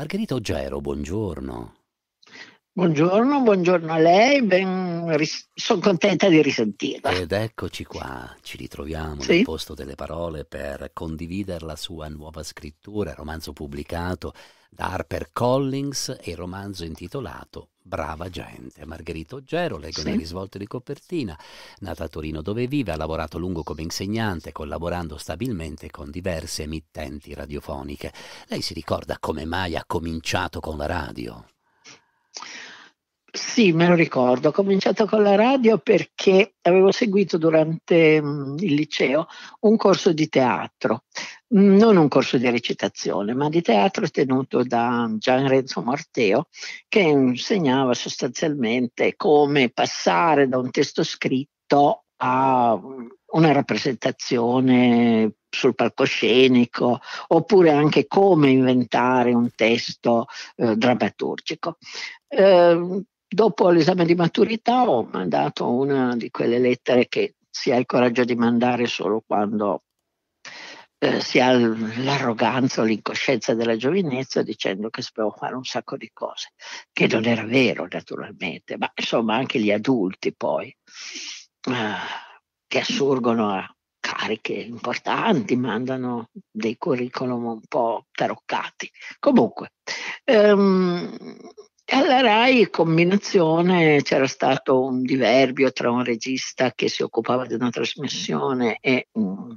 Margherita Oggero, buongiorno. Buongiorno, buongiorno a lei, ben... sono contenta di risentirla. Ed eccoci qua, ci ritroviamo sì. nel posto delle parole per condividere la sua nuova scrittura, romanzo pubblicato da Harper Collins e romanzo intitolato brava gente. Margherita Oggero, leggo sì. le risvolte di copertina, nata a Torino dove vive, ha lavorato a lungo come insegnante, collaborando stabilmente con diverse emittenti radiofoniche. Lei si ricorda come mai ha cominciato con la radio? Sì, me lo ricordo. Ho cominciato con la radio perché avevo seguito durante il liceo un corso di teatro, non un corso di recitazione, ma di teatro tenuto da Gian Renzo Morteo, che insegnava sostanzialmente come passare da un testo scritto a una rappresentazione sul palcoscenico oppure anche come inventare un testo eh, drammaturgico. Eh, Dopo l'esame di maturità ho mandato una di quelle lettere che si ha il coraggio di mandare solo quando eh, si ha l'arroganza o l'incoscienza della giovinezza dicendo che sapevo fare un sacco di cose, che non era vero naturalmente, ma insomma anche gli adulti poi eh, che assurgono a cariche importanti, mandano dei curriculum un po' taroccati. Comunque, ehm, e alla RAI in combinazione c'era stato un diverbio tra un regista che si occupava di una trasmissione e, mm,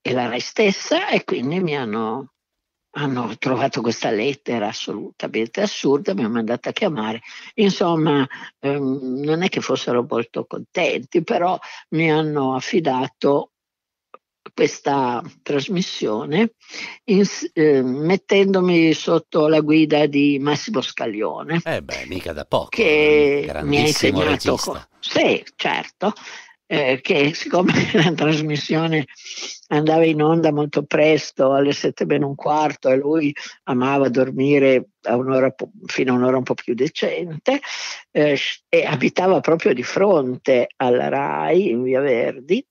e la RAI stessa e quindi mi hanno, hanno trovato questa lettera assolutamente assurda, mi hanno mandata a chiamare. Insomma, ehm, non è che fossero molto contenti, però mi hanno affidato questa trasmissione in, eh, mettendomi sotto la guida di Massimo Scaglione. Eh beh, mica da poco. Che eh, mi ha insegnato. Co- sì, certo. Eh, che siccome la trasmissione andava in onda molto presto, alle sette meno un quarto, e lui amava dormire a un'ora, fino a un'ora un po' più decente, eh, e abitava proprio di fronte alla RAI in Via Verdi,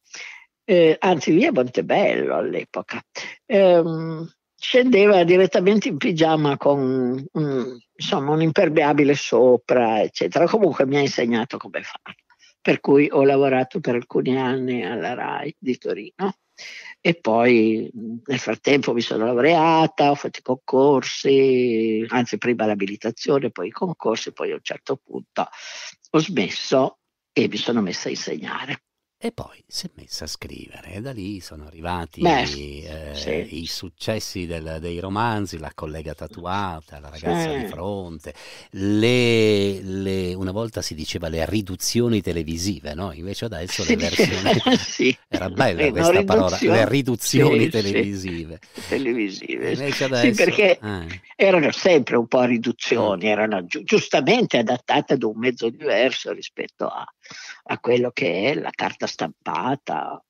eh, anzi via Montebello all'epoca, ehm, scendeva direttamente in pigiama con un, insomma, un impermeabile sopra, eccetera. Comunque mi ha insegnato come fare. Per cui ho lavorato per alcuni anni alla RAI di Torino e poi nel frattempo mi sono laureata, ho fatto i concorsi, anzi prima l'abilitazione, poi i concorsi, poi a un certo punto ho smesso e mi sono messa a insegnare. E poi si è messa a scrivere e da lì sono arrivati Beh, eh, sì. i successi del, dei romanzi, la collega tatuata, la ragazza sì. di eh. fronte, le, le, una volta si diceva le riduzioni televisive, no? invece adesso le versioni... sì. Era bella eh, questa parola, le riduzioni televisive. televisive. Adesso... perché eh. erano sempre un po' riduzioni, mm. erano gi- giustamente adattate ad un mezzo diverso rispetto a, a quello che è la carta stampata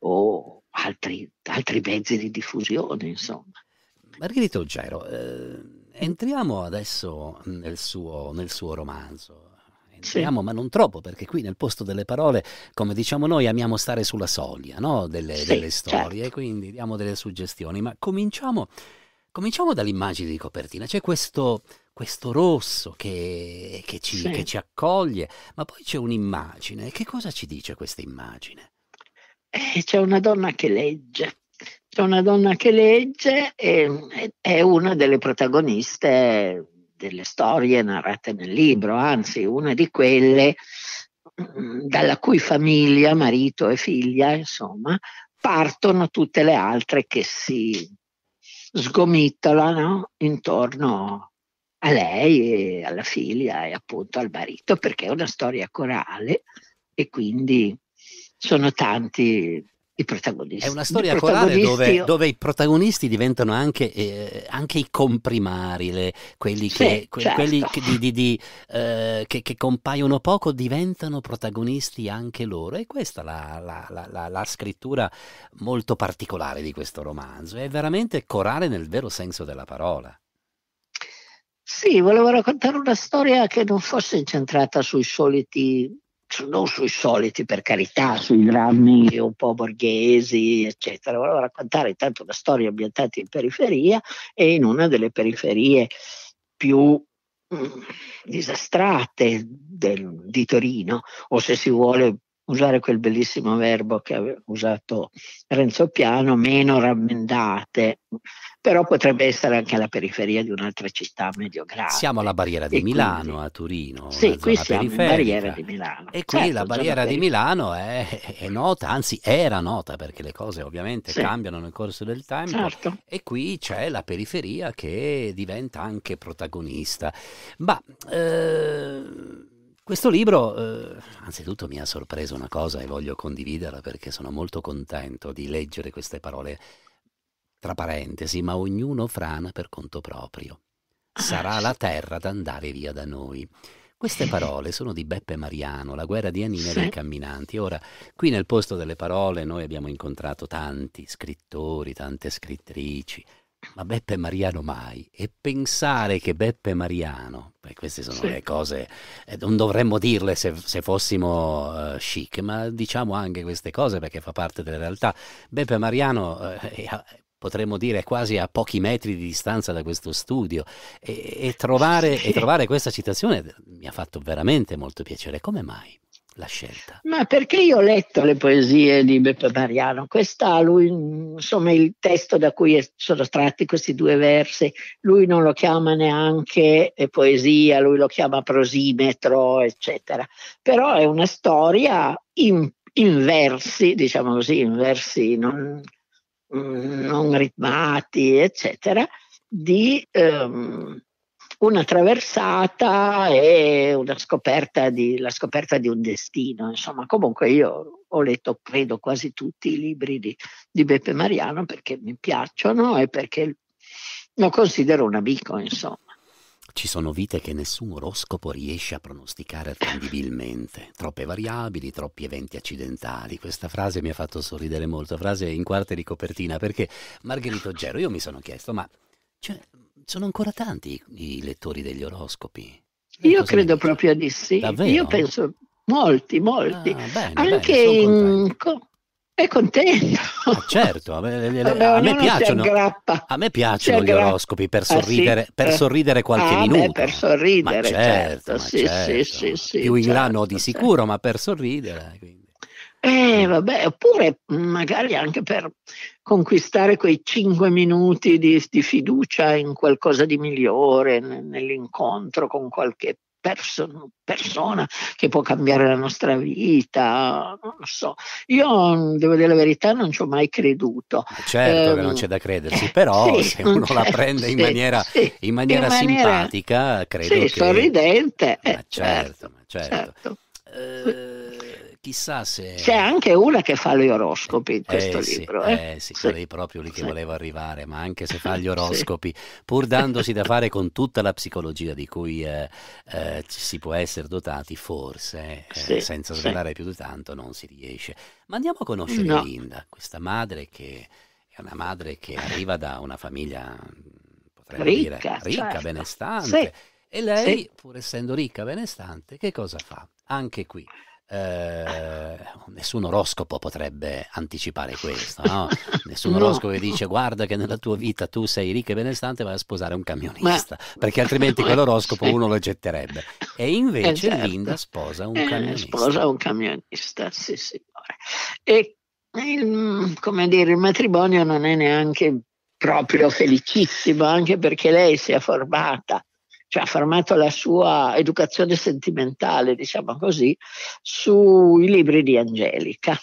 o altri, altri mezzi di diffusione, insomma. Margherita Ruggero, eh, entriamo adesso nel suo, nel suo romanzo. Entriamo, sì. ma non troppo, perché qui nel posto delle parole, come diciamo noi, amiamo stare sulla soglia no? delle, sì, delle, storie, certo. quindi diamo delle suggestioni. Ma cominciamo Cominciamo dall'immagine di copertina, c'è questo, questo rosso che, che, ci, sì. che, ci, accoglie, ma poi c'è un'immagine. Che cosa ci dice questa immagine? Eh, c'è una donna che legge, c'è una donna che legge e è una delle protagoniste delle storie narrate nel libro, anzi una di quelle mm, dalla cui famiglia, marito e figlia, insomma, partono tutte le altre che si sgomitolano no? intorno a lei e alla figlia e appunto al marito, perché è una storia corale e quindi sono tanti i protagonisti. È una storia corale dove, dove, i protagonisti diventano anche, eh, anche i comprimari, le, quelli, che, sì, que, certo. quelli che, di, di, di, eh, che, che, compaiono poco diventano protagonisti anche loro. E questa è la, la, la, la, scrittura molto particolare di questo romanzo. È veramente corale nel vero senso della parola. Sì, volevo raccontare una storia che non fosse incentrata sui soliti non sui soliti per carità, sui drammi un po' borghesi, eccetera. Volevo raccontare intanto una storia ambientata in periferia e in una delle periferie più mh, mm, disastrate del, di Torino, o se si vuole usare quel bellissimo verbo che ha usato Renzo Piano, meno rammendate, però potrebbe essere anche la periferia di un'altra città medio-grande. Siamo alla barriera di e Milano, quindi, a Torino. Sì, qui siamo alla barriera di Milano. E qui certo, la barriera di Milano è, è, nota, anzi era nota, perché le cose ovviamente sì. cambiano nel corso del tempo. Certo. E qui c'è la periferia che diventa anche protagonista. Ma... Eh, questo libro, eh, anzitutto, mi ha sorpreso una cosa e voglio condividerla perché sono molto contento di leggere queste parole tra parentesi, ma ognuno frana per conto proprio. Ah. Sarà la terra ad andare via da noi. Queste parole sono di Beppe Mariano, La guerra di Annina e dei camminanti. Ora, qui nel posto delle parole noi abbiamo incontrato tanti scrittori, tante scrittrici, ma Beppe Mariano mai? E pensare che Beppe Mariano, beh, queste sono sì. le cose, eh, non dovremmo dirle se, se fossimo eh, chic, ma diciamo anche queste cose perché fa parte della realtà. Beppe Mariano eh, potremmo dire quasi a pochi metri di distanza da questo studio e, e, trovare, sì. e trovare questa citazione mi ha fatto veramente molto piacere. Come mai? la scelta? Ma perché io ho letto le poesie di Beppe Mariano, questa lui, insomma, il testo da cui sono tratti questi due versi, lui non lo chiama neanche eh, poesia, lui lo chiama prosimetro, eccetera, però è una storia in, in versi, diciamo così, in versi non, non ritmati, eccetera, di... Um, una traversata e una scoperta di, la scoperta di un destino. Insomma, comunque io ho letto, credo, quasi tutti i libri di, di Beppe Mariano perché mi piacciono e perché lo considero un amico, insomma. Ci sono vite che nessun oroscopo riesce a pronosticare attendibilmente. Troppe variabili, troppi eventi accidentali. Questa frase mi ha fatto sorridere molto, frase in quarta di copertina, perché Margherito Gero, io mi sono chiesto, ma cioè, sono ancora tanti i lettori degli oroscopi. Che Io credo proprio di sì. Davvero? Io penso molti, molti. Ah, bene, Anche bene, in... Co- è contento. Ah, certo, a me, le, a me piacciono, a me piacciono gli oroscopi per sorridere, ah, sì. per eh. sorridere qualche ah, minuto. Beh, per sorridere, ma certo, certo, ma sì, certo. Sì, sì, più in certo, là no di certo, sicuro, certo. ma per sorridere. Quindi. Eh, mm. vabbè, oppure magari anche per conquistare quei cinque minuti di, di fiducia in qualcosa di migliore, nell'incontro con qualche perso- persona che può cambiare la nostra vita, non lo so. Io mm, devo dire la verità, non ci ho mai creduto. Ah, certo eh, che non ehm, c'è da credersi, eh, però sì, se uno la prende in maniera, sì, in maniera in simpatica, credo sì, che... sorridente. Ma ah, eh, certo, certo, ma certo. certo. Eh, chissà se... C'è anche una che fa gli oroscopi in eh questo eh, libro. Sì, eh? eh sì, sì. proprio lì che sì. volevo arrivare, ma anche se fa gli oroscopi, sì. pur dandosi da fare con tutta la psicologia di cui eh, eh si può essere dotati, forse, eh, senza svelare più di tanto, non si riesce. Ma andiamo a conoscere no. Linda, questa madre che è una madre che arriva da una famiglia, potremmo ricca, dire, ricca, certo. benestante. E lei, pur essendo ricca, benestante, che cosa fa? Anche qui eh, nessun oroscopo potrebbe anticipare questo, no? Nessun no. oroscopo che dice guarda che nella tua vita tu sei ricca e benestante vai a sposare un camionista, Ma... perché altrimenti quell'oroscopo uno lo getterebbe. E invece esatto. Linda sposa un eh, camionista. Sposa un camionista, sì signore. E il, come dire, il matrimonio non è neanche proprio felicissimo, anche perché lei si è formata cioè ha fermato la sua educazione sentimentale, diciamo così, sui libri di Angelica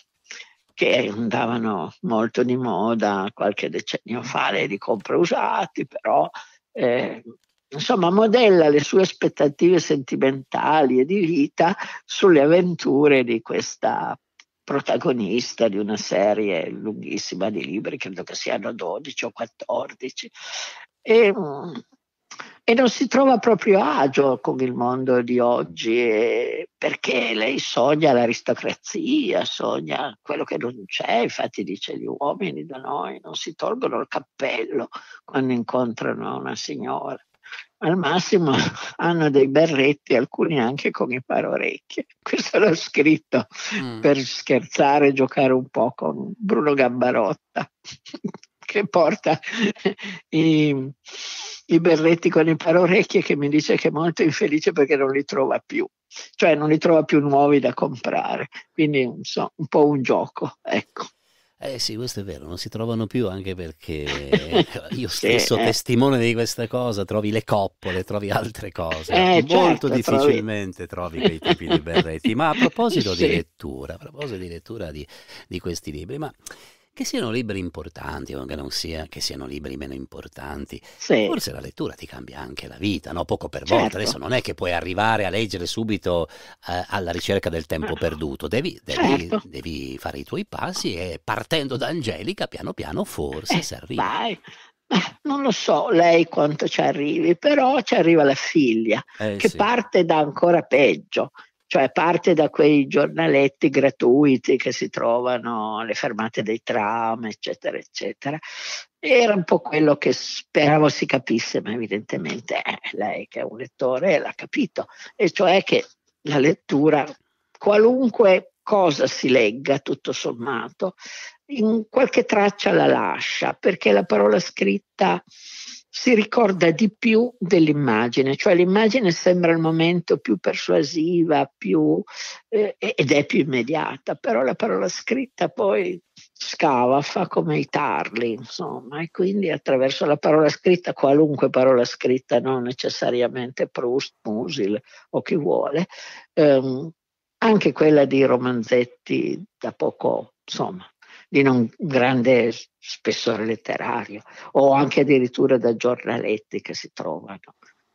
che andavano molto di moda qualche decennio fa, le ricompra usati, però eh, insomma modella le sue aspettative sentimentali e di vita sulle avventure di questa protagonista di una serie lunghissima di libri, credo che siano 12 o 14. E, mm, e non si trova proprio agio con il mondo di oggi eh, perché lei sogna l'aristocrazia, sogna quello che non c'è, infatti dice gli uomini da noi non si tolgono il cappello quando incontrano una signora, al massimo hanno dei berretti, alcuni anche con i parorecchie. Questo l'ho scritto mm. per scherzare e giocare un po' con Bruno Gambarotta che porta i i berretti con il parorecchie che mi dice che è molto infelice perché non li trova più, cioè non li trova più nuovi da comprare, quindi so, un po' un gioco, ecco. Eh sì, questo è vero, non si trovano più anche perché io stesso sì, eh. testimone di questa cosa, trovi le coppole, trovi altre cose, eh, molto certo, difficilmente trovi... trovi... quei tipi di berretti. ma a proposito sì. di lettura, a proposito di lettura di, di questi libri, ma che siano libri importanti o che non sia, che siano libri meno importanti, sì. forse la lettura ti cambia anche la vita, no? poco per certo. volta. Adesso non è che puoi arrivare a leggere subito eh, alla ricerca del tempo ah. perduto, devi, devi, certo. devi, fare i tuoi passi e partendo da Angelica, piano piano, forse eh, si arriva. Vai. Non lo so lei quanto ci arrivi, però ci arriva la figlia eh, che sì. parte da ancora peggio, cioè parte da quei giornaletti gratuiti che si trovano alle fermate dei tram, eccetera, eccetera. Era un po' quello che speravo si capisse, ma evidentemente eh, lei che è un lettore l'ha capito, e cioè che la lettura, qualunque cosa si legga, tutto sommato, in qualche traccia la lascia, perché la parola scritta si ricorda di più dell'immagine, cioè l'immagine sembra al momento più persuasiva, più, eh, ed è più immediata, però la parola scritta poi scava, fa come i tarli, insomma, e quindi attraverso la parola scritta, qualunque parola scritta, non necessariamente Proust, Musil o chi vuole, ehm, anche quella di romanzetti da poco, insomma, di non grande spessore letterario o anche addirittura da giornaletti che si trovano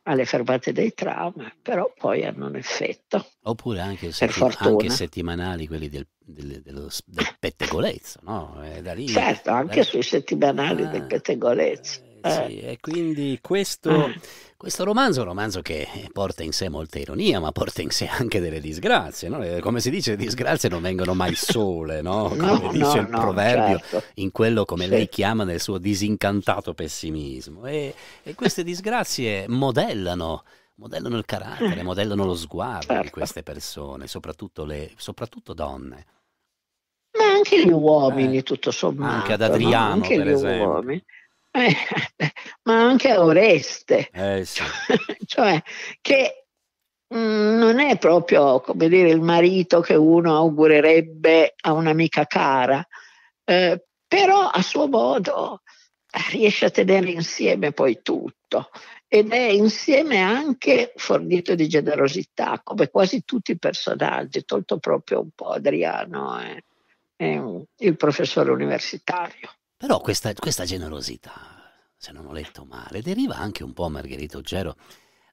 alle fermate dei tram, però poi hanno un effetto. Oppure anche, setti- anche settimanali, quelli del, del, dello, del pettegolezzo, no? Eh, lì, certo, anche lì. sui settimanali ah, del pettegolezzo. Eh, sì, eh. e quindi questo, ah. questo, romanzo è un romanzo che porta in sé molta ironia, ma porta in sé anche delle disgrazie. No? Eh, come si dice, le disgrazie non vengono mai sole, no? come no, dice il proverbio, certo. in quello come sì. lei chiama nel suo disincantato pessimismo. E, e queste disgrazie modellano modellano il carattere, mm. modellano lo sguardo certo. di queste persone, soprattutto, le, soprattutto, donne. Ma anche gli uomini, eh, tutto sommato. Anche ad Adriano, no? anche per gli esempio. Uomini. Eh, ma anche Oreste, eh, sì. cioè che mh, mm, non è proprio come dire il marito che uno augurerebbe a un'amica cara, eh, però a suo modo eh, riesce a tenere insieme poi tutto ed è insieme anche fornito di generosità, come quasi tutti i personaggi, tolto proprio un po' Adriano, eh, eh, il professore universitario. Però questa, questa generosità, se non ho letto male, deriva anche un po' Margherita Oggero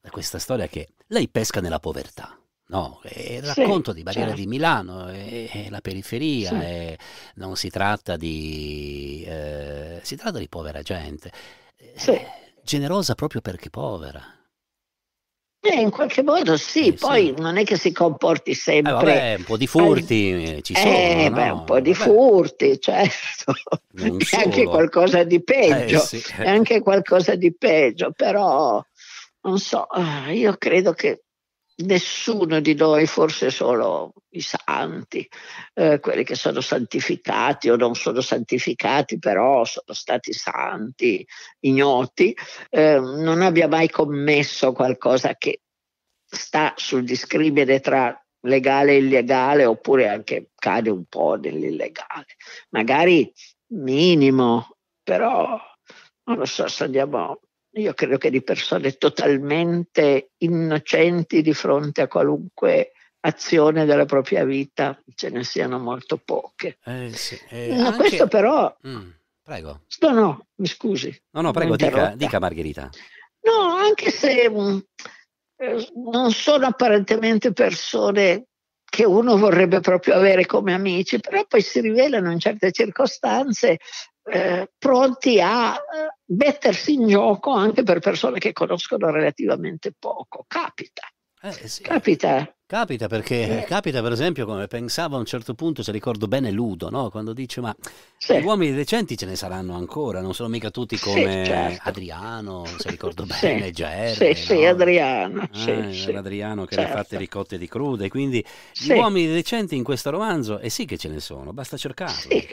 da questa storia che lei pesca nella povertà. No, il racconto sì, di Barriera certo. di Milano è, è la periferia, sì. è, non si tratta di... Eh, si tratta di povera gente. Sì. Eh, generosa proprio perché povera, eh, in qualche modo sì, eh, poi sì. non è che si comporti sempre. Eh, vabbè, un po' di furti ci sono. Eh, no? beh, un po' di vabbè. furti, certo. E anche qualcosa di peggio, eh, sì. anche qualcosa di peggio, però non so, eh, io credo che nessuno di noi, forse solo i santi, eh, quelli che sono santificati o non sono santificati, però sono stati santi, ignoti, eh, non abbia mai commesso qualcosa che sta sul discrimine tra legale e illegale oppure anche cade un po' nell'illegale. Magari minimo, però non lo so, se andiamo io credo che di persone totalmente innocenti di fronte a qualunque azione della propria vita ce ne siano molto poche. Eh, sì, eh, no, anche... Questo però... Mm, prego. No, no, mi scusi. No, no, prego, dica, dica, Margherita. No, anche se mh, mm, eh, non sono apparentemente persone che uno vorrebbe proprio avere come amici, però poi si rivelano in certe circostanze eh, pronti a eh, mettersi in gioco anche per persone che conoscono relativamente poco. Capita. Eh, sì. Capita Capita perché, eh. capita per esempio come pensava a un certo punto, se ricordo bene, Ludo, no? quando dice ma sì. uomini decenti ce ne saranno ancora, non sono mica tutti come sì, certo. Adriano, se ricordo bene, sì. Gerry. Sì, no? sì, Adriano. Ah, eh, sì, Adriano che certo. le ha fatte ricotte di crude, quindi gli uomini decenti in questo romanzo, e eh sì che ce ne sono, basta cercarli.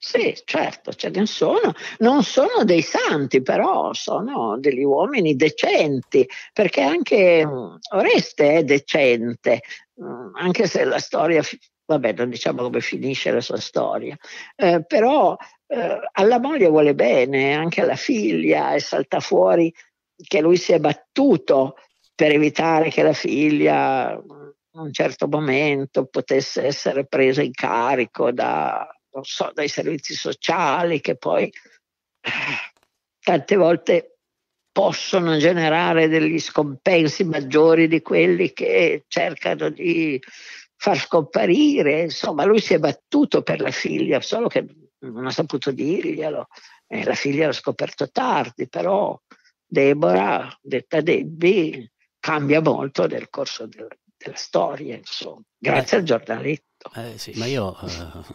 Sì, certo, ce ne sono. Non sono dei santi, però sono degli uomini decenti, perché anche mm, Oreste è decente parte, mm, anche se la storia, vabbè, non diciamo come finisce la sua storia, eh, però eh, alla moglie vuole bene, anche alla figlia, e salta fuori che lui si è battuto per evitare che la figlia mm, in un certo momento potesse essere presa in carico da, so, dai servizi sociali che poi eh, tante volte possono generare degli scompensi maggiori di quelli che cercano di far scomparire. Insomma, lui si è battuto per la figlia, solo che non ha saputo dirglielo. Eh, la figlia l'ha scoperto tardi, però Deborah, detta Debbie, cambia molto nel corso della, della storia, insomma, grazie eh, al giornaletto. Eh sì, ma io, eh,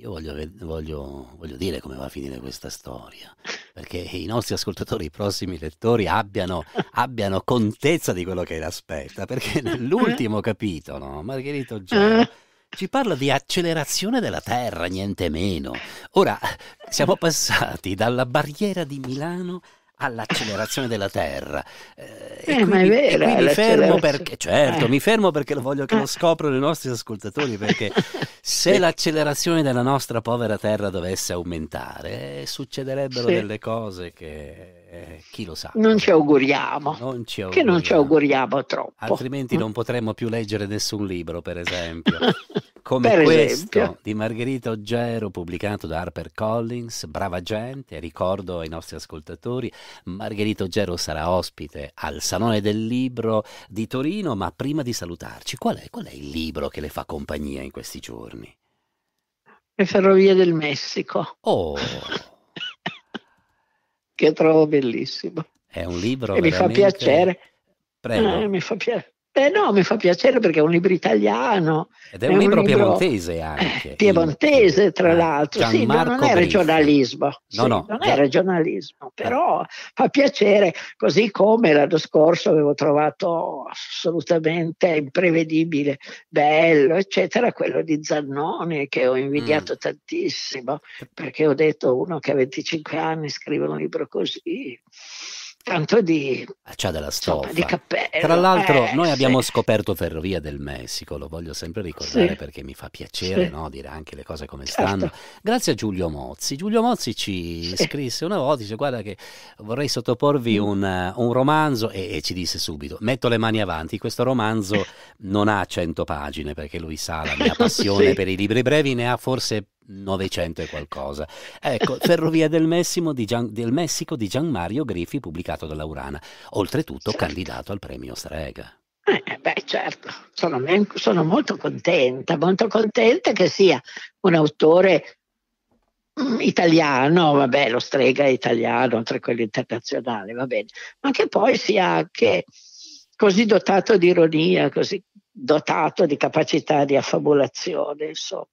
io voglio, voglio, voglio, dire come va a finire questa storia perché i nostri ascoltatori, i prossimi lettori abbiano, abbiano contezza di quello che li aspetta, perché nell'ultimo capitolo Margherito Già ci parla di accelerazione della Terra, niente meno. Ora, siamo passati dalla barriera di Milano all'accelerazione della Terra. Eh, eh, e quindi, vera, e quindi fermo perché, certo, eh. mi fermo perché voglio che lo eh. scoprano i nostri ascoltatori, perché se l'accelerazione della nostra povera Terra dovesse aumentare, succederebbero sì. delle cose che eh, chi lo sa. Non ci auguriamo. Non ci auguriamo. Che non ci auguriamo troppo. Altrimenti mm. non potremmo più leggere nessun libro, per esempio. come questo esempio. di Margherita Oggero pubblicato da Harper Collins, brava gente, ricordo ai nostri ascoltatori, Margherita Oggero sarà ospite al Salone del Libro di Torino, ma prima di salutarci, qual è, qual è il libro che le fa compagnia in questi giorni? Le Ferrovie del Messico. Oh! che trovo bellissimo. È un libro che veramente... mi fa piacere. Prego. Eh, mi fa piacere Beh, no, mi fa piacere perché è un libro italiano. Ed è, è un, libro, piemontese anche. Eh, piemontese, il... tra eh, l'altro. sì, ma non è regionalismo. No, sì, no, non è regionalismo, eh. però fa piacere, così come l'anno scorso avevo trovato assolutamente imprevedibile, bello, eccetera, quello di Zannoni che ho invidiato mm. tantissimo, perché ho detto uno che a 25 anni scrive un libro così tanto di... Eh, c'ha della stoffa. di cappello. Tra l'altro eh, noi abbiamo sì. scoperto Ferrovia del Messico, lo voglio sempre ricordare sì. perché mi fa piacere sì. no, dire anche le cose come certo. stanno. Grazie a Giulio Mozzi. Giulio Mozzi ci scrisse una volta, dice guarda che vorrei sottoporvi mm. un, un romanzo e, e, ci disse subito, metto le mani avanti, questo romanzo non ha 100 pagine perché lui sa la mia passione per i libri brevi, ne ha forse 900 e qualcosa. Ecco, Ferrovia del, di Gian, del, Messico di Gianmario Griffi, pubblicato dalla Urana, oltretutto certo. candidato al premio Strega. Eh, beh, certo, sono, sono, molto contenta, molto contenta che sia un autore mh, mm, italiano, vabbè, lo strega è italiano, oltre a quello internazionale, va bene, ma che poi sia anche così dotato di ironia, così dotato di capacità di affabulazione, insomma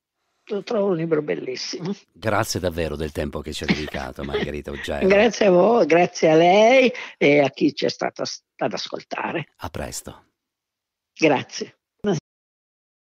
lo trovo un libro bellissimo. Grazie davvero del tempo che ci ha dedicato Margherita Uggero. grazie a voi, grazie a lei e a chi ci è stato ad ascoltare. A presto. Grazie.